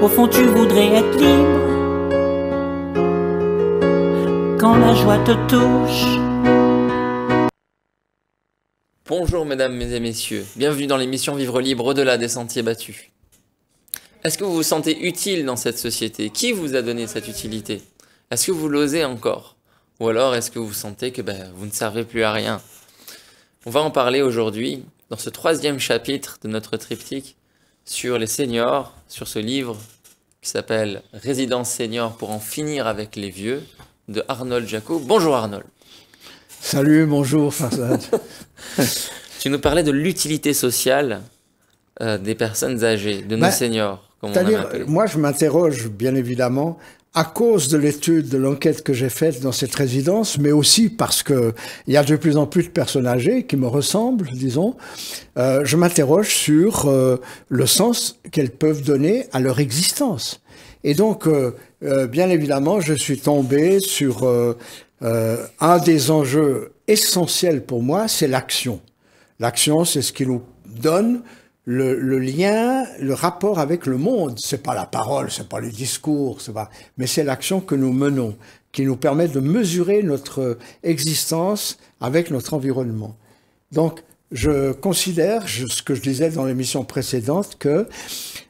Au fond, tu voudrais être libre. Quand la joie te touche. Bonjour mesdames et messieurs, bienvenue dans l'émission Vivre libre au-delà des sentiers battus. Est-ce que vous vous sentez utile dans cette société Qui vous a donné cette utilité Est-ce que vous l'osez encore Ou alors est-ce que vous sentez que ben, vous ne servez plus à rien On va en parler aujourd'hui dans ce troisième chapitre de notre triptyque sur les seniors, sur ce livre qui s'appelle Résidence senior pour en finir avec les vieux de Arnold Jacot. Bonjour Arnold. Salut, bonjour tu nous parlais de l'utilité sociale euh, des personnes âgées, de nos bah, seniors. Comme on moi, je m'interroge bien évidemment à cause de l'étude, de l'enquête que j'ai faite dans cette résidence, mais aussi parce qu'il y a de plus en plus de personnes âgées qui me ressemblent, disons, euh, je m'interroge sur euh, le sens qu'elles peuvent donner à leur existence. Et donc, euh, bien évidemment, je suis tombé sur un des enjeux essentiels pour moi, c'est l'action. L'action, c'est ce qui nous donne le, lien, le rapport avec le monde. C'est pas la parole, c'est pas le discours, mais c'est l'action que nous menons qui nous permet de mesurer notre existence avec notre environnement. Donc, je considère, ce que je disais dans l'émission précédente, que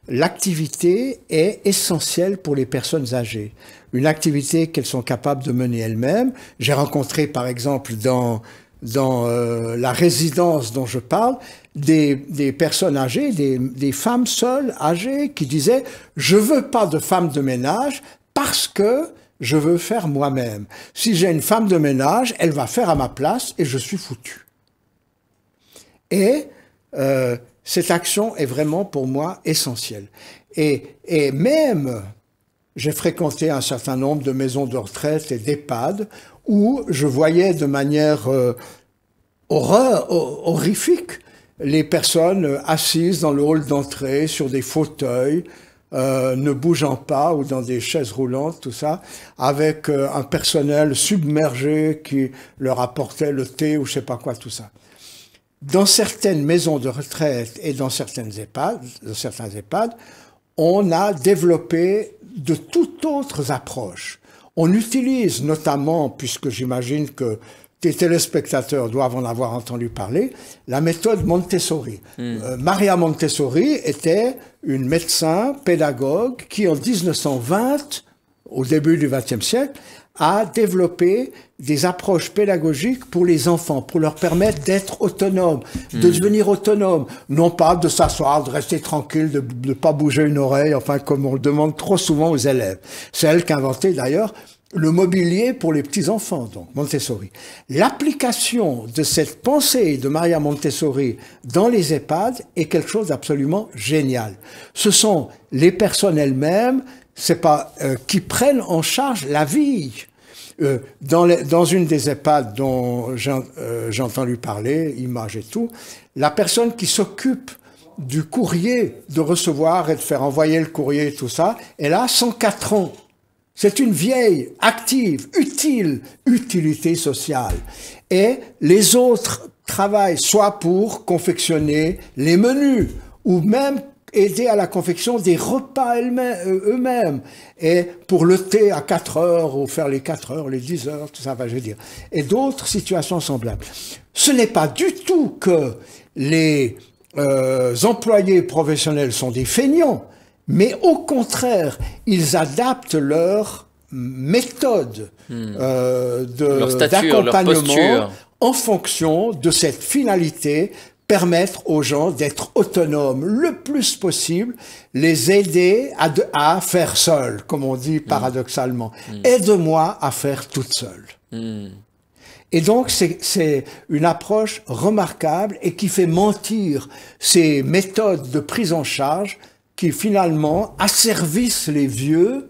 l'activité est essentielle pour les personnes âgées. Une activité qu'elles sont capables de mener elles-mêmes. J'ai rencontré, par exemple, dans dans euh, la résidence dont je parle, des, des personnes âgées, des, des, femmes seules, âgées, qui disaient ⁇ Je veux pas de femme de ménage parce que je veux faire moi-même. Si j'ai une femme de ménage, elle va faire à ma place et je suis foutu. ⁇ Et euh, cette action est vraiment pour moi essentielle. Et, et même j'ai fréquenté un certain nombre de maisons de retraite et d'EHPAD où je voyais de manière euh, horreur, horrifique les personnes euh, assises dans le hall d'entrée sur des fauteuils, euh, ne bougeant pas ou dans des chaises roulantes, tout ça, avec un personnel submergé qui leur apportait le thé ou je sais pas quoi, tout ça. Dans certaines maisons de retraite et dans certaines dans certains EHPAD, on a développé de toutes autres approches. On utilise notamment, puisque j'imagine que tes téléspectateurs doivent en avoir entendu parler, la méthode Montessori. Hmm. Euh, Maria Montessori était une médecin pédagogue qui, en 1920, au début du XXe siècle, à développer des approches pédagogiques pour les enfants, pour leur permettre d'être autonomes, de hmm. devenir autonomes, non pas de s'asseoir, de rester tranquille, de ne pas bouger une oreille, enfin comme on le demande trop souvent aux élèves. C'est elle qui a d'ailleurs le mobilier pour les petits-enfants, donc Montessori. L'application de cette pensée de Maria Montessori dans les EHPAD est quelque chose d'absolument génial. Ce sont les personnes elles-mêmes c'est pas euh, qui prennent en charge la vie. Euh, dans, dans, une des EHPAD dont euh, j'entends lui parler, image et tout, la personne qui s'occupe du courrier, de recevoir et de faire envoyer le courrier et tout ça, elle a 104 ans. C'est une vieille, active, utile, utilité sociale. Et les autres travaillent soit pour confectionner les menus, ou même aider à la confection des repas euh, eux-mêmes. Et pour le thé à 4 heures, ou faire les 4 heures, les 10 heures, tout ça, va, je veux dire. Et d'autres situations semblables. Ce n'est pas du tout que les euh, employés professionnels sont des feignants, mais au contraire, ils adaptent leur méthode hmm. euh, d'accompagnement en fonction de cette finalité permettre aux gens d'être autonomes le plus possible, les aider à, faire seuls, comme on dit mm. paradoxalement. Mm. Aide-moi à faire toute seule. Mm. Et donc c'est une approche remarquable et qui fait mentir ces méthodes de prise en charge qui finalement asservissent les vieux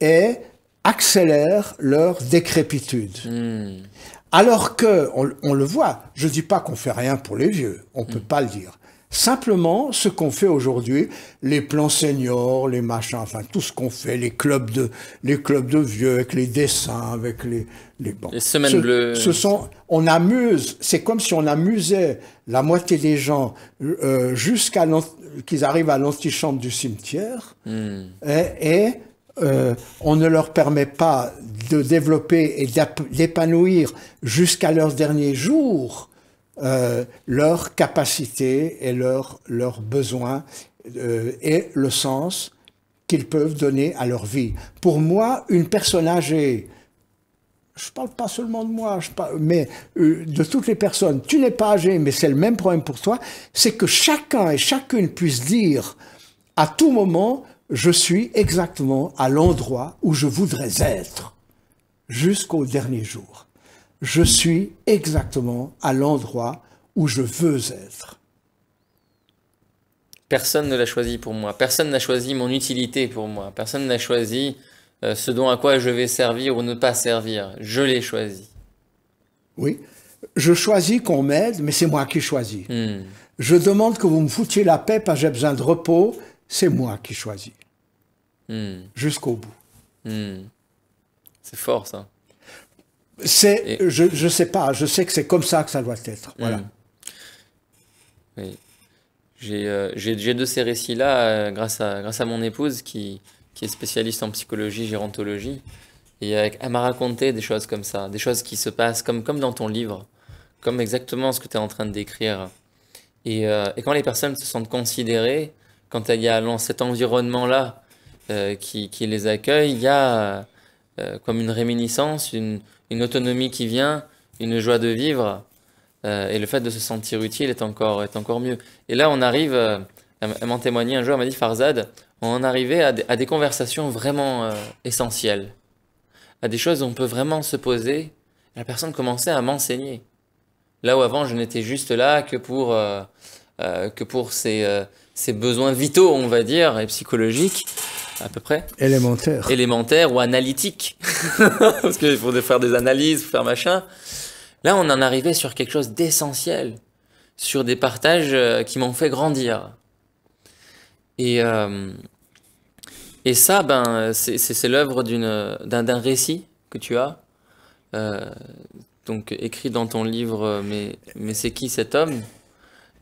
et accélèrent leur décrépitude. Alors que, on, le voit, je ne dis pas qu'on fait rien pour les vieux, on ne peut mm. pas le dire. Simplement, ce qu'on fait aujourd'hui, les plans seniors, les machins, enfin tout ce qu'on fait, les clubs de, les clubs de vieux avec les dessins, avec les les, les semaines ce, bleues. sont, on amuse. C'est comme si on amusait la moitié des gens euh, jusqu'à qu'ils arrivent à l'antichambre du cimetière, mm. et, euh, on ne leur permet pas de développer et d'épanouir jusqu'à leurs derniers jours euh, leurs capacités et leurs besoins euh, et le sens qu'ils peuvent donner à leur vie. Pour moi, une personne âgée, je ne parle pas seulement de moi, je mais euh, de toutes les personnes, tu n'es pas âgé, mais c'est le même problème pour toi, c'est que chacun et chacune puisse dire à tout moment, je suis exactement à l'endroit où je voudrais être jusqu'au dernier jour. Je suis exactement à l'endroit où je veux être. Personne ne l'a choisi pour moi. Personne n'a choisi mon utilité pour moi. Personne n'a choisi euh, ce dont à quoi je vais servir ou ne pas servir. Je l'ai choisi. Oui. Je choisis qu'on m'aide, mais c'est moi qui choisis. Hmm. Je demande que vous me foutiez la paix parce que j'ai besoin de repos. C'est moi qui choisis. Hmm. Jusqu'au bout. Hmm. C'est fort ça. C'est, je, je sais pas, je sais que c'est comme ça que ça doit être. Hmm. Voilà. Euh, j'ai, de ces récits-là euh, grâce, à, grâce à mon épouse qui, est spécialiste en psychologie, gérontologie. Et elle, m'a raconté des choses comme ça, des choses qui se passent comme, comme dans ton livre, comme exactement ce que tu es en train de décrire. Et, euh, quand les personnes se sentent considérées, quand il y a cet environnement-là qui, qui, les accueille, il y a euh, comme une réminiscence, une, autonomie qui vient, une joie de vivre, euh, et le fait de se sentir utile est encore, est encore mieux. Et là, on arrive, elle euh, m'en témoignait un jour, elle m'a dit Farzad, on arrivait à, des conversations vraiment essentielles, à des choses où on peut vraiment se poser. La personne commençait à m'enseigner. Là où avant, je n'étais juste là que pour, que pour ses, ses besoins vitaux, on va dire, et psychologiques à peu près. Élémentaire. Élémentaire ou analytique. Parce qu'il faut faire des analyses, faire machin. Là, on en arrivait sur quelque chose d'essentiel, sur des partages euh, qui m'ont fait grandir. Et, euh, et ça, ben, c'est l'œuvre d'un récit que tu as, euh, donc écrit dans ton livre Mais, mais c'est qui cet homme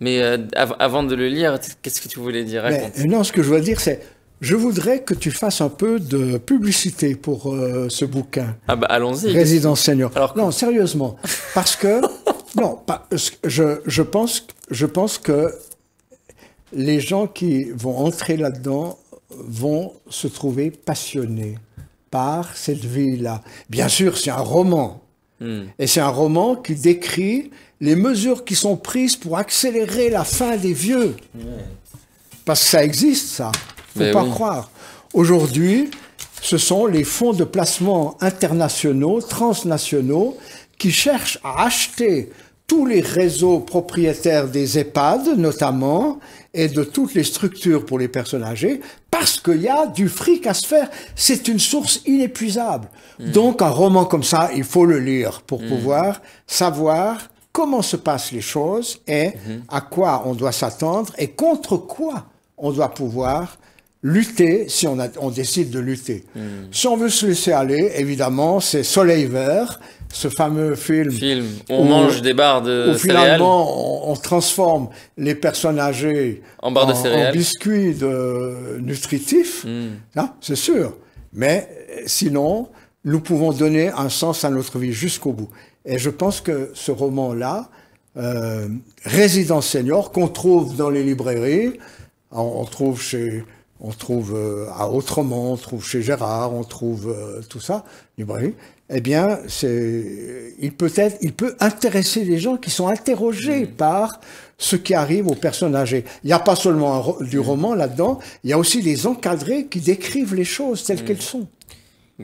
Mais avant de le lire, qu'est-ce que tu voulais dire Non, ce que je veux dire, c'est je voudrais que tu fasses un peu de publicité pour euh, ce bouquin. Ah bah, allons-y. Résidence Seigneur. Alors non, sérieusement, parce que non, je, je, pense je pense que les gens qui vont entrer là-dedans vont se trouver passionnés par cette vie-là. Bien sûr, c'est un roman. Hmm. Et c'est un roman qui décrit les mesures qui sont prises pour accélérer la fin des vieux. Parce que ça existe, ça. Faut pas croire. Aujourd'hui, ce sont les fonds de placement internationaux, transnationaux, qui cherchent à acheter tous les réseaux propriétaires des EHPAD, notamment, et de toutes les structures pour les personnes âgées, parce qu'il y a du fric à se faire. C'est une source inépuisable. Hmm. Donc, un roman comme ça, il faut le lire pour hmm. pouvoir savoir comment se passent les choses et hmm. à quoi on doit s'attendre et contre quoi on doit pouvoir lutter si on, on décide de lutter. Hmm. Si on veut se laisser aller, évidemment, c'est Soleil Vert, ce fameux film. On mange des barres de où finalement on, transforme les personnes âgées en, barres de céréales. en biscuits euh, nutritifs. Hmm. c'est sûr. Mais sinon, nous pouvons donner un sens à notre vie jusqu'au bout. Et je pense que ce roman-là, euh, Résidence Senior, qu'on trouve dans les librairies, on trouve chez on trouve euh, à Autrement, on trouve chez Gérard, on trouve euh, tout ça, du bruit. eh bien, il peut être, il peut intéresser les gens qui sont interrogés mmh. par ce qui arrive aux personnes âgées. Il n'y a pas seulement du mmh. roman là-dedans, il y a aussi les encadrés qui décrivent les choses telles mmh. qu'elles sont.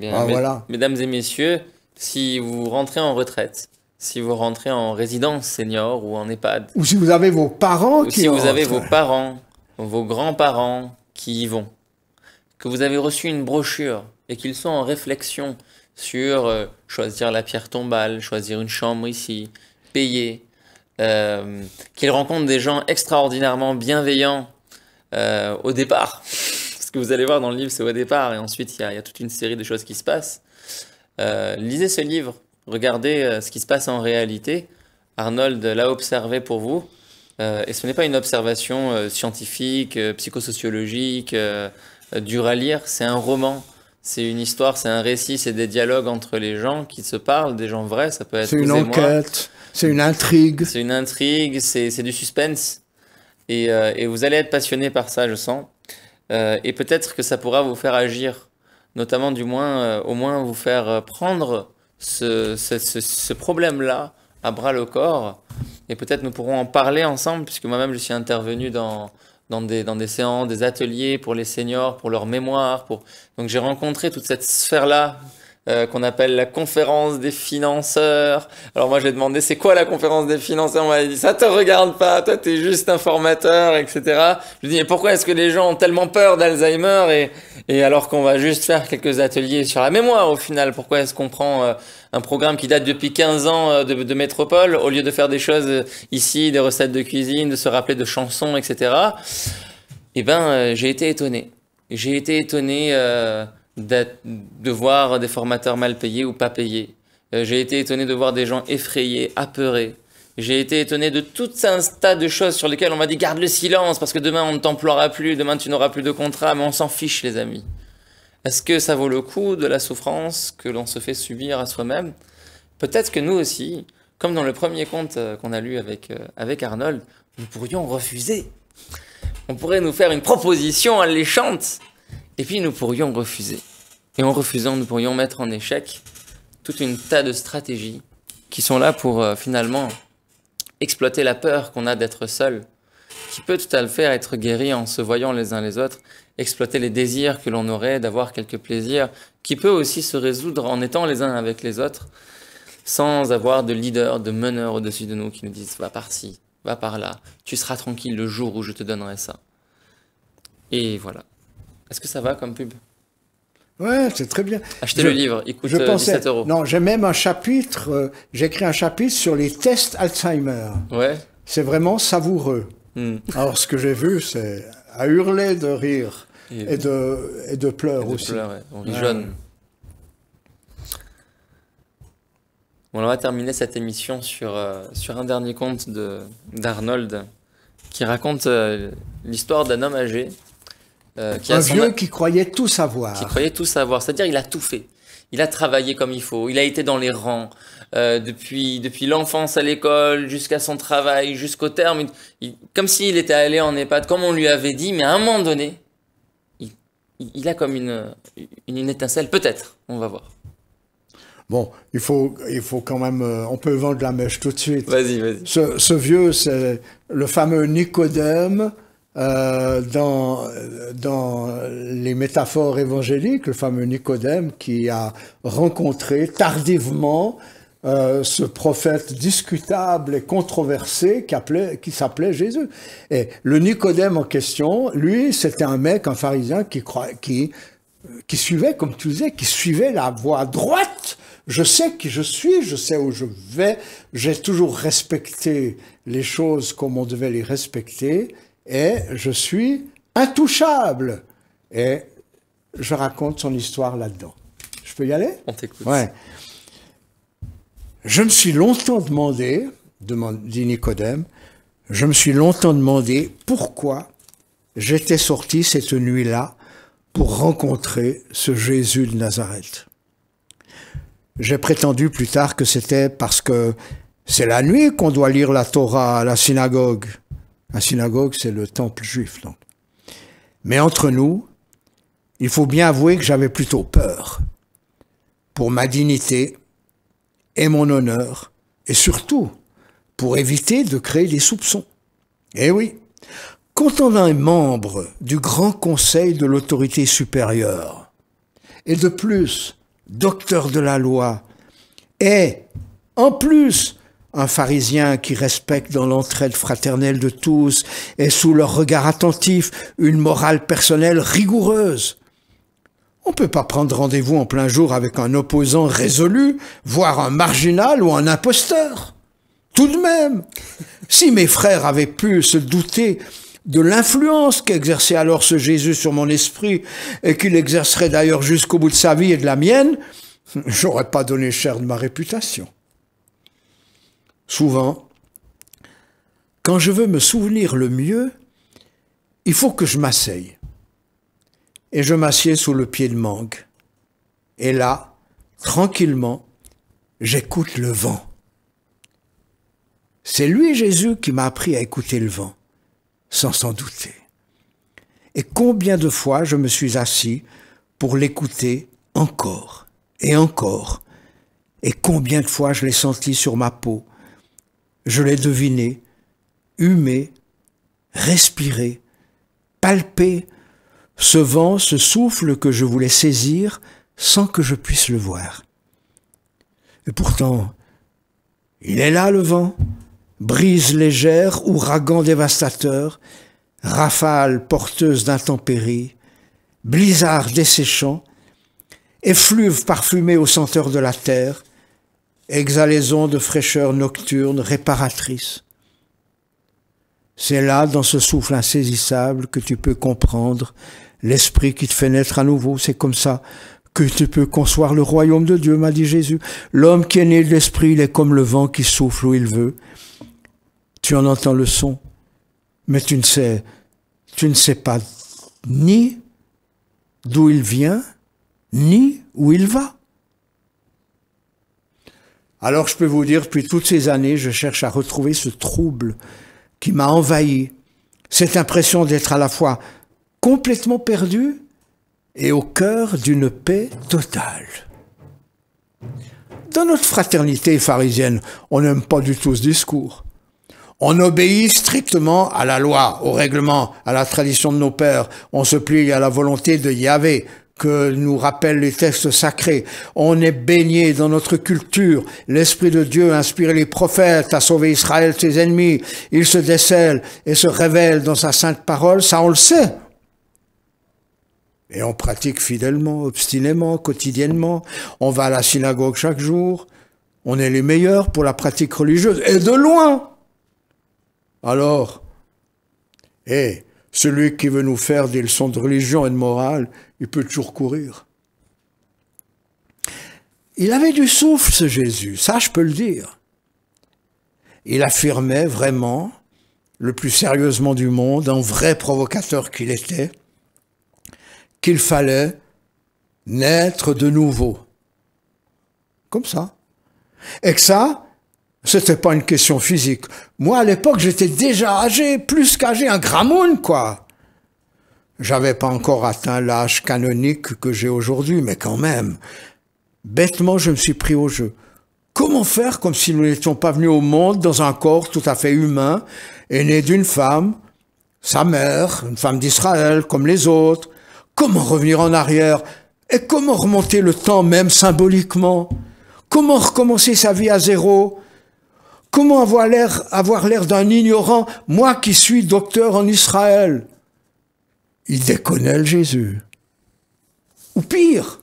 Ah, voilà. Mesdames et messieurs, si vous rentrez en retraite, si vous rentrez en résidence senior ou en EHPAD, ou si vous avez vos parents qui si vous avez vos parents, vos grands-parents, qui y vont, que vous avez reçu une brochure et qu'ils sont en réflexion sur euh, choisir la pierre tombale, choisir une chambre ici, payer, euh, qu'ils rencontrent des gens extraordinairement bienveillants euh, au départ. Ce que vous allez voir dans le livre, c'est au départ, et ensuite il y, a toute une série de choses qui se passent. lisez ce livre, regardez ce qui se passe en réalité. Arnold l'a observé pour vous. Euh, et ce n'est pas une observation euh, scientifique, euh, psychosociologique, dure à lire, c'est un roman. C'est une histoire, c'est un récit, c'est des dialogues entre les gens qui se parlent, des gens vrais, ça peut être... C'est une enquête, c'est une intrigue. C'est une intrigue, c'est du suspense. Et, vous allez être passionné par ça, je sens. et peut-être que ça pourra vous faire agir, notamment du moins, au moins vous faire prendre ce problème-là à bras le corps. Et peut-être nous pourrons en parler ensemble, puisque moi-même je suis intervenu dans, dans, des, séances, des ateliers pour les seniors, pour leur mémoire. Pour... Donc j'ai rencontré toute cette sphère-là euh, qu'on appelle la conférence des financeurs. Alors moi, je lui ai demandé, c'est quoi la conférence des financeurs On m'a dit, ça te regarde pas, toi, t'es juste formateur etc. Je lui ai dit, mais pourquoi est-ce que les gens ont tellement peur d'Alzheimer et, et alors qu'on va juste faire quelques ateliers sur la mémoire au final Pourquoi est-ce qu'on prend euh, un programme qui date depuis 15 ans euh, de, métropole, au lieu de faire des choses euh, ici, des recettes de cuisine, de se rappeler de chansons, etc., eh ben, euh, j'ai été étonné. J'ai été étonné de voir des formateurs mal payés ou pas payés. j'ai été étonné de voir des gens effrayés, apeurés. J'ai été étonné de tout un tas de choses sur lesquelles on m'a dit garde le silence parce que demain on ne t'emploiera plus, demain tu n'auras plus de contrat, mais on s'en fiche les amis. Est-ce que ça vaut le coup de la souffrance que l'on se fait subir à soi-même Peut-être que nous aussi, comme dans le premier conte euh, qu'on a lu avec, euh, avec Arnold, nous pourrions refuser. On pourrait nous faire une proposition alléchante, et puis nous pourrions refuser. Et en refusant, nous pourrions mettre en échec toute une tas de stratégies qui sont là pour euh, finalement exploiter la peur qu'on a d'être seul, qui peut tout à fait être guéri en se voyant les uns les autres exploiter les désirs que l'on aurait d'avoir quelques plaisirs, qui peut aussi se résoudre en étant les uns avec les autres, sans avoir de leader, de meneur au-dessus de nous qui nous disent va par-ci, va par-là, tu seras tranquille le jour où je te donnerai ça. Et voilà. Est-ce que ça va comme pub Ouais, c'est très bien. Achetez le livre, il coûte je euh, euros. Non, j'ai même un chapitre, euh, j'écris un chapitre sur les tests Alzheimer. Ouais. C'est vraiment savoureux. Hmm. Alors, ce que j'ai vu, c'est à hurler de rire. Et, de, et de pleurs aussi. On on va terminer cette émission sur, euh, sur un dernier conte d'Arnold qui raconte euh, l'histoire d'un homme âgé. Euh, qui un qui croyait tout savoir. Qui croyait tout savoir, c'est-à-dire il a tout fait. Il a travaillé comme il faut, il a été dans les rangs, depuis, depuis l'enfance à l'école, jusqu'à son travail, jusqu'au terme, comme s'il était allé en EHPAD, comme on lui avait dit, mais à un moment donné, il a comme une, une étincelle, peut-être, on va voir. Bon, il faut, il faut quand même, euh, on peut vendre la mèche tout de suite. Vas-y, vas-y. Ce, vieux, c'est le fameux Nicodème euh, dans les métaphores évangéliques, le fameux Nicodème qui a rencontré tardivement euh, ce prophète discutable et controversé qui, qui s'appelait Jésus. Et le Nicodème en question, lui, c'était un mec, un pharisien qui, qui, euh, qui suivait, comme tu disais, qui suivait la voie droite. Je sais qui je suis, je sais où je vais, j'ai toujours respecté les choses comme on devait les respecter, et je suis intouchable. Et je raconte son histoire là-dedans. Je peux y aller On t'écoute. Ouais. Je me suis longtemps demandé, dit Nicodème, je me suis longtemps demandé pourquoi j'étais sorti cette nuit-là pour rencontrer ce Jésus de Nazareth. J'ai prétendu plus tard que c'était parce que c'est la nuit qu'on doit lire la Torah à la synagogue. La synagogue, c'est le temple juif, Mais entre nous, il faut bien avouer que j'avais plutôt peur pour ma dignité et mon honneur, et surtout pour éviter de créer des soupçons. Eh oui, quand on un membre du Grand Conseil de l'autorité supérieure, et de plus, docteur de la loi, et en plus, un pharisien qui respecte dans l'entraide fraternelle de tous et sous leur regard attentif une morale personnelle rigoureuse, on ne peut pas prendre rendez-vous en plein jour avec un opposant résolu, voire un marginal ou un imposteur. Tout de même, si mes frères avaient pu se douter de l'influence qu'exerçait alors ce Jésus sur mon esprit, et qu'il exercerait d'ailleurs jusqu'au bout de sa vie et de la mienne, j'aurais pas donné cher de ma réputation. Souvent, quand je veux me souvenir le mieux, il faut que je m'asseye et je m'assieds sous le pied de mangue. Et là, tranquillement, j'écoute le vent. C'est lui, Jésus, qui m'a appris à écouter le vent, sans s'en douter. Et combien de fois je me suis assis pour l'écouter encore et encore. Et combien de fois je l'ai senti sur ma peau. Je l'ai deviné, humé, respiré, palpé ce vent, ce souffle que je voulais saisir sans que je puisse le voir. Et pourtant, il est là le vent, brise légère, ouragan dévastateur, rafale porteuse d'intempéries, blizzard desséchant, effluve parfumé aux senteurs de la terre, exhalaison de fraîcheur nocturne réparatrice. C'est là, dans ce souffle insaisissable, que tu peux comprendre l'esprit qui te fait naître à nouveau, c'est comme ça que tu peux concevoir le royaume de Dieu, m'a dit Jésus. L'homme qui est né de l'esprit, il est comme le vent qui souffle où il veut. Tu en entends le son, mais tu ne sais, tu ne sais pas ni d'où il vient, ni où il va. Alors je peux vous dire, depuis toutes ces années, je cherche à retrouver ce trouble qui m'a envahi, cette impression d'être à la fois complètement perdu et au cœur d'une paix totale. Dans notre fraternité pharisienne, on n'aime pas du tout ce discours. On obéit strictement à la loi, au règlement, à la tradition de nos pères. On se plie à la volonté de Yahvé, que nous rappellent les textes sacrés. On est baigné dans notre culture. L'Esprit de Dieu a inspiré les prophètes à sauver Israël, de ses ennemis. Il se décèle et se révèle dans sa sainte parole. Ça, on le sait. Et on pratique fidèlement, obstinément, quotidiennement. On va à la synagogue chaque jour. On est les meilleurs pour la pratique religieuse. Et de loin Alors, et celui qui veut nous faire des leçons de religion et de morale, il peut toujours courir. Il avait du souffle, ce Jésus, ça je peux le dire. Il affirmait vraiment, le plus sérieusement du monde, un vrai provocateur qu'il était, qu'il fallait naître de nouveau. Comme ça. Et que ça, c'était pas une question physique. Moi, à l'époque, j'étais déjà âgé, plus qu'âgé, un monde, quoi. J'avais pas encore atteint l'âge canonique que j'ai aujourd'hui, mais quand même. Bêtement, je me suis pris au jeu. Comment faire comme si nous n'étions pas venus au monde dans un corps tout à fait humain et né d'une femme, sa mère, une femme d'Israël comme les autres, Comment revenir en arrière Et comment remonter le temps même symboliquement Comment recommencer sa vie à zéro Comment avoir l'air, d'un ignorant, moi qui suis docteur en Israël Il déconnait Jésus. Ou pire,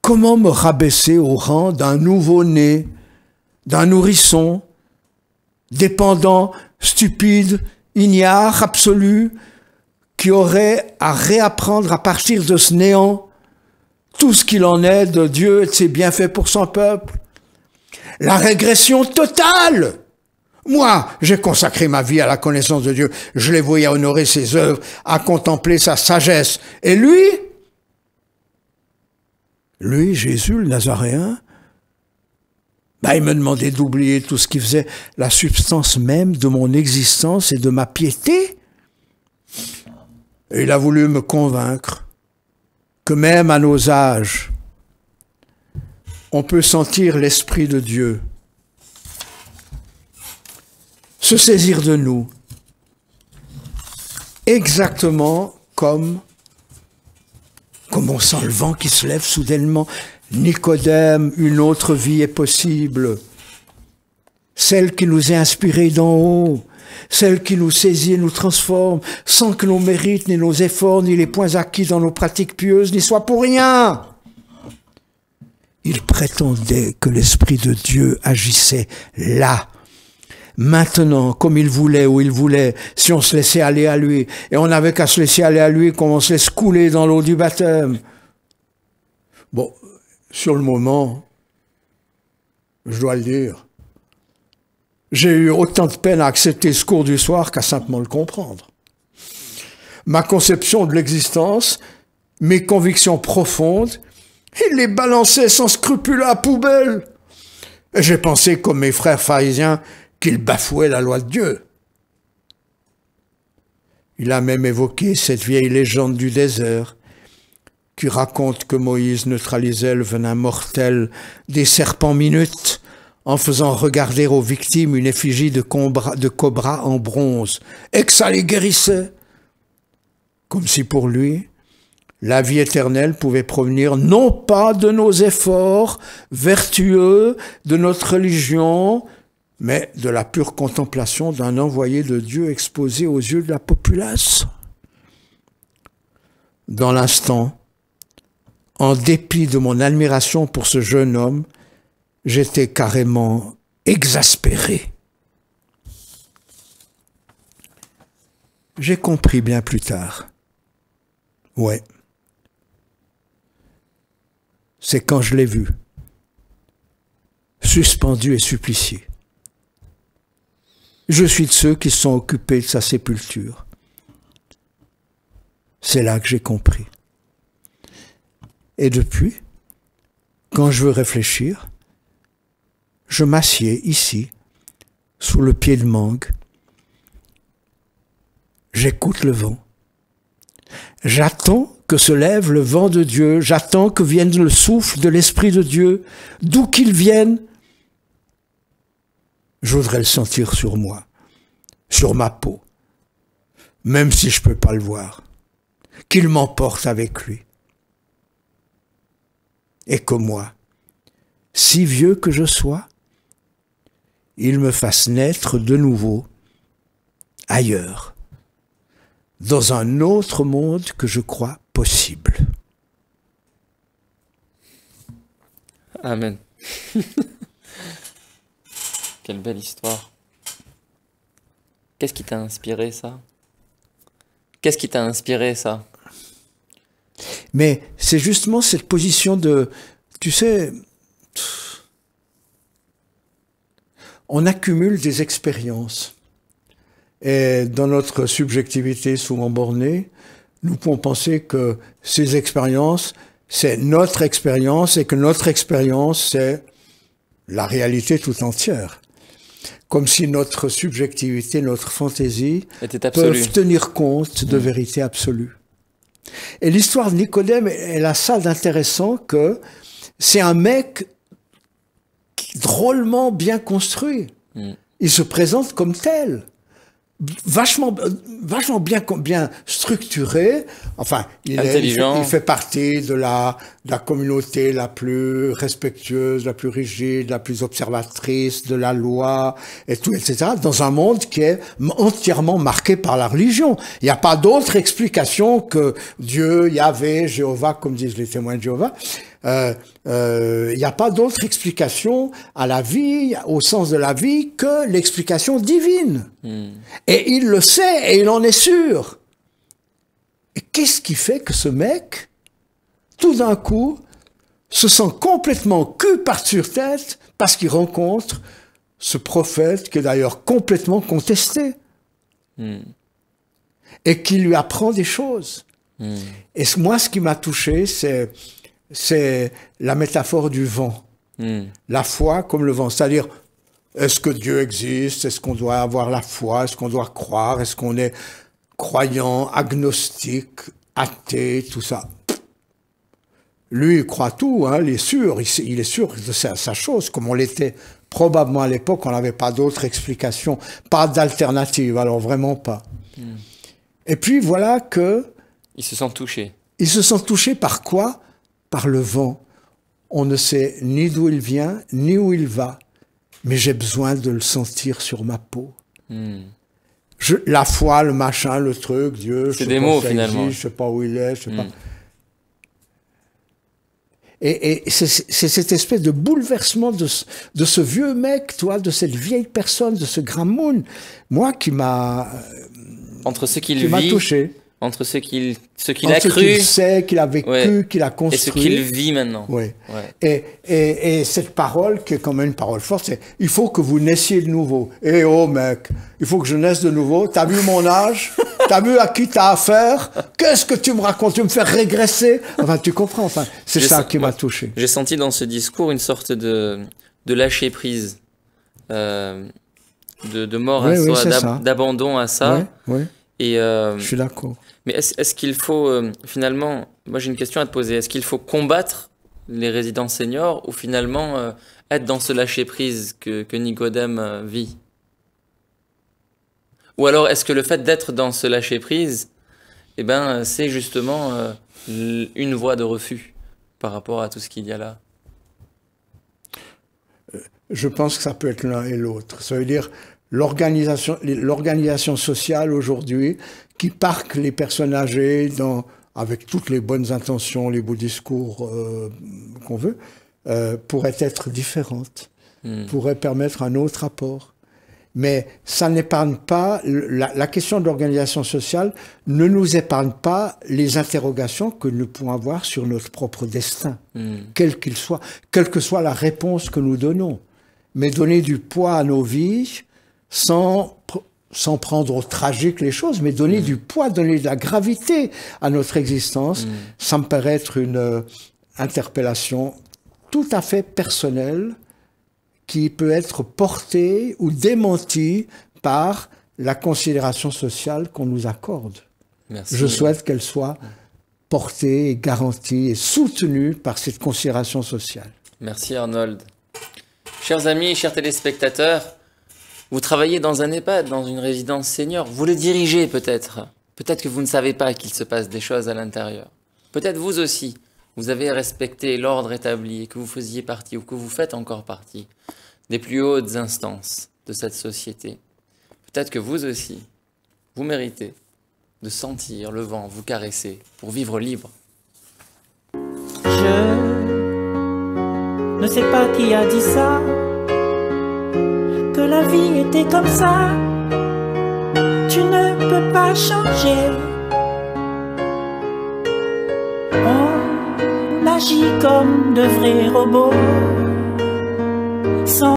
comment me rabaisser au rang d'un nouveau-né, d'un nourrisson, dépendant, stupide, ignare, absolu, qui aurait à réapprendre à partir de ce néant tout ce qu'il en est de Dieu et de ses bienfaits pour son peuple. La régression totale. Moi, j'ai consacré ma vie à la connaissance de Dieu. Je l'ai voyé à honorer ses œuvres, à contempler sa sagesse. Et lui, lui, Jésus, le Nazaréen, bah, il me demandait d'oublier tout ce qui faisait la substance même de mon existence et de ma piété. Et il a voulu me convaincre que même à nos âges, on peut sentir l'Esprit de Dieu se saisir de nous, exactement comme, comme on sent le vent qui se lève soudainement. Nicodème, une autre vie est possible, celle qui nous est inspirée d'en haut, celle qui nous saisit et nous transforme, sans que nos mérites, ni nos efforts, ni les points acquis dans nos pratiques pieuses n'y soient pour rien. Il prétendait que l'Esprit de Dieu agissait là, maintenant, comme il voulait, où il voulait, si on se laissait aller à lui. Et on n'avait qu'à se laisser aller à lui comme on se laisse couler dans l'eau du baptême. Bon, sur le moment, je dois le dire, j'ai eu autant de peine à accepter ce cours du soir qu'à simplement le comprendre. Ma conception de l'existence, mes convictions profondes, il les balançait sans scrupule à poubelle. j'ai pensé, comme mes frères pharisiens, qu'il bafouait la loi de Dieu. Il a même évoqué cette vieille légende du désert qui raconte que Moïse neutralisait le venin mortel des serpents minutes en faisant regarder aux victimes une effigie de cobra, en bronze, et que ça les guérissait. Comme si pour lui, la vie éternelle pouvait provenir non pas de nos efforts vertueux, de notre religion, mais de la pure contemplation d'un envoyé de Dieu exposé aux yeux de la populace. Dans l'instant, en dépit de mon admiration pour ce jeune homme, j'étais carrément exaspéré. J'ai compris bien plus tard. Ouais. C'est quand je l'ai vu, suspendu et supplicié. Je suis de ceux qui sont occupés de sa sépulture. C'est là que j'ai compris. Et depuis, quand je veux réfléchir, je m'assieds ici, sous le pied de mangue, j'écoute le vent, j'attends que se lève le vent de Dieu, j'attends que vienne le souffle de l'Esprit de Dieu, d'où qu'il vienne, je voudrais le sentir sur moi, sur ma peau, même si je ne peux pas le voir, qu'il m'emporte avec lui. Et que moi, si vieux que je sois, il me fasse naître de nouveau ailleurs, dans un autre monde que je crois possible. Amen. Quelle belle histoire. Qu'est-ce qui t'a inspiré ça Qu'est-ce qui t'a inspiré ça Mais c'est justement cette position de, tu sais, on accumule des expériences. Et dans notre subjectivité souvent bornée, nous pouvons penser que ces expériences, c'est notre expérience et que notre expérience, c'est la réalité tout entière. Comme si notre subjectivité, notre fantaisie peuvent tenir compte de mm. vérité absolue. Et l'histoire de Nicodème, elle a ça d'intéressant que c'est un mec drôlement bien construit. Mm. Il se présente comme tel. Vachement, vachement bien, bien structuré. Enfin, il, est, fait, partie de la, de la communauté la plus respectueuse, la plus rigide, la plus observatrice de la loi et tout, etc. Dans un monde qui est entièrement marqué par la religion. Il n'y a pas d'autre explication que Dieu, Yahvé, Jéhovah, comme disent les témoins de Jéhovah. Il euh, n'y euh, a pas d'autre explication à la vie, au sens de la vie, que l'explication divine. Hmm. Et il le sait et il en est sûr. qu'est-ce qui fait que ce mec, tout d'un coup, se sent complètement cul par sur tête parce qu'il rencontre ce prophète qui est d'ailleurs complètement contesté hmm. et qui lui apprend des choses. Hmm. Et moi, ce qui m'a touché, c'est c'est la métaphore du vent. Hmm. La foi comme le vent, c'est-à-dire est-ce que Dieu existe Est-ce qu'on doit avoir la foi Est-ce qu'on doit croire Est-ce qu'on est croyant, agnostique, athée, tout ça Lui, il croit tout, hein, il est sûr, il, est sûr de sa, chose, comme on l'était probablement à l'époque, on n'avait pas d'autre explication, pas d'alternative, alors vraiment pas. Hmm. Et puis voilà que... il se sent touché. Il se sent touché par quoi par le vent. On ne sait ni d'où il vient, ni où il va, mais j'ai besoin de le sentir sur ma peau. Hmm. la foi, le machin, le truc, Dieu, je des sais mots, pas finalement. je sais pas où il est, hmm. Et, c'est cette espèce de bouleversement de, ce vieux mec, toi, de cette vieille personne, de ce grand moon, moi qui m'a... Euh, Entre ce qu'il vit touché entre ce qu'il ce qu'il a ce cru, qu'il sait, qu'il a vécu, qu'il a construit, et ce qu'il vit maintenant. Ouais. Et, et, et, cette parole qui est quand même une parole forte, c'est il faut que vous naissiez de nouveau. Eh oh mec, il faut que je naisse de nouveau. T'as vu mon âge T'as vu à qui t'as affaire Qu'est-ce que tu me racontes Tu me fais régresser Enfin, tu comprends. Enfin, c'est ça qui m'a touché. J'ai senti dans ce discours une sorte de de lâcher prise. Euh, de, de, mort à d'abandon à ça. Oui, et euh, je suis d'accord. Mais est-ce qu'il faut euh, finalement, moi j'ai une question à te poser, est-ce qu'il faut combattre les résidents seniors ou finalement euh, être dans ce lâcher-prise que, que, Nicodème euh, vit Ou alors est-ce que le fait d'être dans ce lâcher-prise, eh ben, c'est justement une voie de refus par rapport à tout ce qu'il y a là Je pense que ça peut être l'un et l'autre. Ça veut dire l'organisation sociale aujourd'hui qui parque les personnes âgées dans, avec toutes les bonnes intentions, les beaux discours euh, qu'on veut, euh, pourrait être différente, hmm. pourrait permettre un autre apport. Mais ça n'épargne pas, la, la question de l'organisation sociale ne nous épargne pas les interrogations que nous pouvons avoir sur notre propre destin, hmm. quel qu'il soit, quelle que soit la réponse que nous donnons. Mais donner du poids à nos vies, sans, prendre au tragique les choses, mais donner mm. du poids, donner de la gravité à notre existence, mm. ça me paraît être une euh, interpellation tout à fait personnelle qui peut être portée ou démentie par la considération sociale qu'on nous accorde. Je souhaite qu'elle soit portée, garantie et soutenue par cette considération sociale. Merci Arnold. Chers amis, chers téléspectateurs, vous travaillez dans un EHPAD, dans une résidence senior. Vous le dirigez peut-être. Peut-être que vous ne savez pas qu'il se passe des choses à l'intérieur. Peut-être vous aussi, vous avez respecté l'ordre établi et que vous faisiez partie ou que vous faites encore partie des plus hautes instances de cette société. Peut-être que vous aussi, vous méritez de sentir le vent vous caresser pour vivre libre. Je ne sais pas qui a dit ça la vie était comme ça. Tu ne peux pas changer. On agit comme de vrais robots.